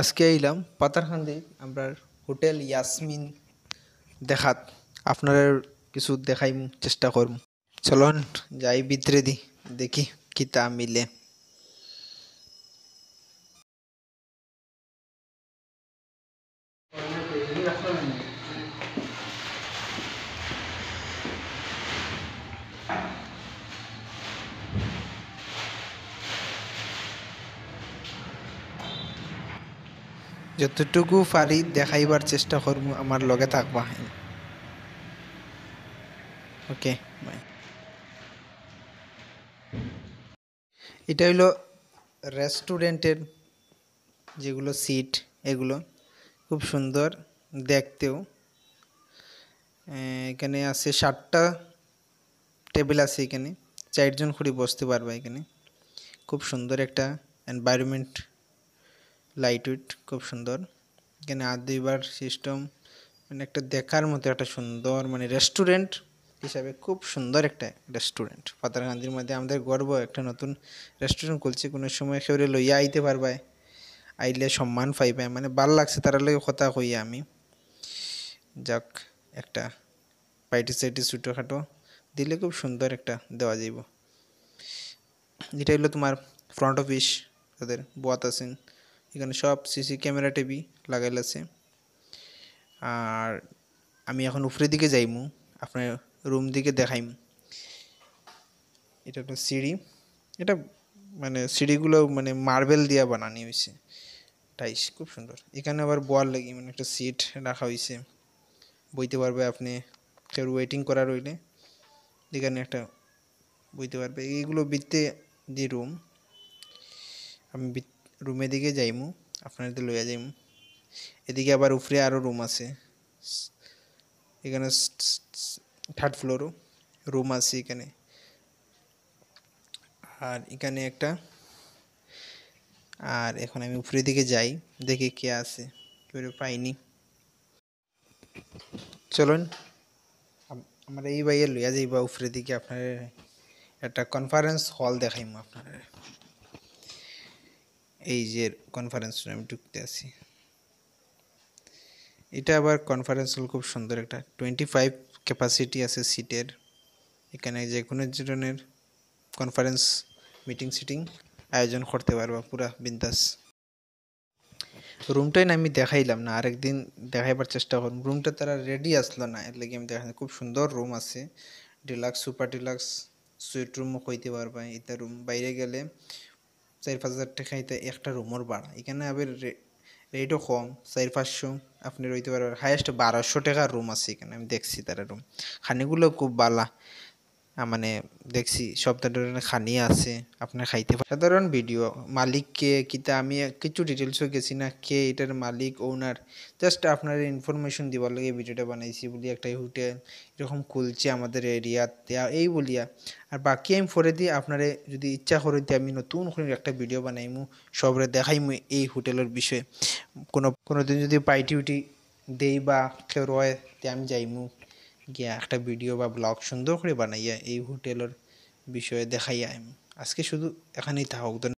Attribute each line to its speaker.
Speaker 1: আসকে এলাম পতারখানদে আমরা হোটেল ইয়াসমিন দেখাত আপনার কিছু দেখাইম চেষ্টা করব চলো যাই ভিতরে দেখি কিটা মিলে যতটুকু পারি দেখাইবার চেষ্টা করব আমার লগে থাকবা ওকে বাই এটা হইল রেস্টুরেন্টের যেগুলো সিট এগুলো খুব সুন্দর দেখতেও এখানে আছে ষাটটা টেবিল আছে এখানে চারজন খুঁড়ি বসতে পারবা এখানে খুব সুন্দর একটা এনভায়রনমেন্ট লাইট উইট খুব সুন্দর এখানে আর দুইবার সিস্টেম মানে একটা দেখার মতো একটা সুন্দর মানে রেস্টুরেন্ট হিসাবে খুব সুন্দর একটা রেস্টুরেন্ট গান্ধীর মধ্যে আমাদের গর্ব একটা নতুন রেস্টুরেন্ট খুলছে কোনো সময় সেবরে লইয়া আইতে পারবে আইলে সম্মান পাইবে মানে ভাল লাগছে তারা লগে কথা কই আমি যাক একটা পাইটি সাইটি ছোটোখাটো দিলে খুব সুন্দর একটা দেওয়া যাইব এটা হলো তোমার ফ্রন্ট অফিস তাদের বোয়াত আছেন এখানে সব সিসি ক্যামেরা টিভি লাগাইল আছে আর আমি এখন উপরের দিকে যাইমু আপনার রুম দিকে দেখাইম এটা একটা সিঁড়ি এটা মানে সিঁড়িগুলো মানে মার্বেল দিয়া বানানি হয়েছে টাইস খুব সুন্দর এখানে আবার বোয়ার লাগি মানে একটা সিট রাখা হয়েছে বইতে পারবে আপনি কেউ ওয়েটিং করা রইলে এখানে একটা বইতে পারবে এইগুলো বৃত্তে দি রুম আমি বৃত্ত রুমে দিকে যাইমু আপনার দিকে লইয়া যাইমু এদিকে আবার উপরে আরও রুম আছে এখানে থার্ড ফ্লোরও রুম আছে এখানে আর এখানে একটা আর এখন আমি উপরের দিকে যাই দেখি কে আছে কেউ পাইনি চলুন আমরা এই ভাইয়ের লইয়া যাইবা উপরে দিকে আপনার একটা কনফারেন্স হল দেখাইমু আপনার এই যে কনফারেন্স রুমে আমি ঢুকতে আসি এটা আবার কনফারেন্স হল খুব সুন্দর একটা টোয়েন্টি ফাইভ ক্যাপাসিটি আছে সিটের এখানে যে কোনো ধরনের কনফারেন্স মিটিং সিটিং আয়োজন করতে পারবা পুরা বিন্দাস রুমটাই না আমি দেখাইলাম না আরেকদিন দেখাইবার চেষ্টা করুন রুমটা তারা রেডি আসলো না এর লাগে আমি দেখাই খুব সুন্দর রুম আছে ডিলাক্স সুপার ডিলাক্স সুইট রুমও কইতে পারবা এটা রুম বাইরে গেলে চার পাঁচ হাজার টাকা হইতে একটা রুমের ভাড়া এখানে আবার রেটও কম চার পাঁচশো আপনি রইতে পারবেন হায়েস্ট বারোশো টাকার রুম আছে এখানে আমি দেখছি তারা রুম খানিগুলো খুব বালা মানে দেখছি সব ধরনের খানি আছে আপনার খাইতে সাধারণ ভিডিও মালিক কে কিতা আমি কিছু ডিটেলসও গেছি না কে এটার মালিক ওনার জাস্ট আপনার ইনফরমেশন দিবার লাগে ভিডিওটা বানাইছি বলি একটা হোটেল এরকম খুলছে আমাদের এরিয়াতে এই বলিয়া আর বাকি আমি ফোরে দিয়ে আপনারে যদি ইচ্ছা করে দিই আমি নতুন করে একটা ভিডিও বানাইমু সবরে দেখাইমু এই হোটেলের বিষয়ে কোনো কোনো দিন যদি পাইটি উটি দেই বা কেউ রয় তে আমি যাইমু গিয়া একটা ভিডিও বা ব্লগ সুন্দর করে বানাইয়া এই হোটেলের বিষয়ে দেখাইয়া আজকে শুধু এখানেই থাকুক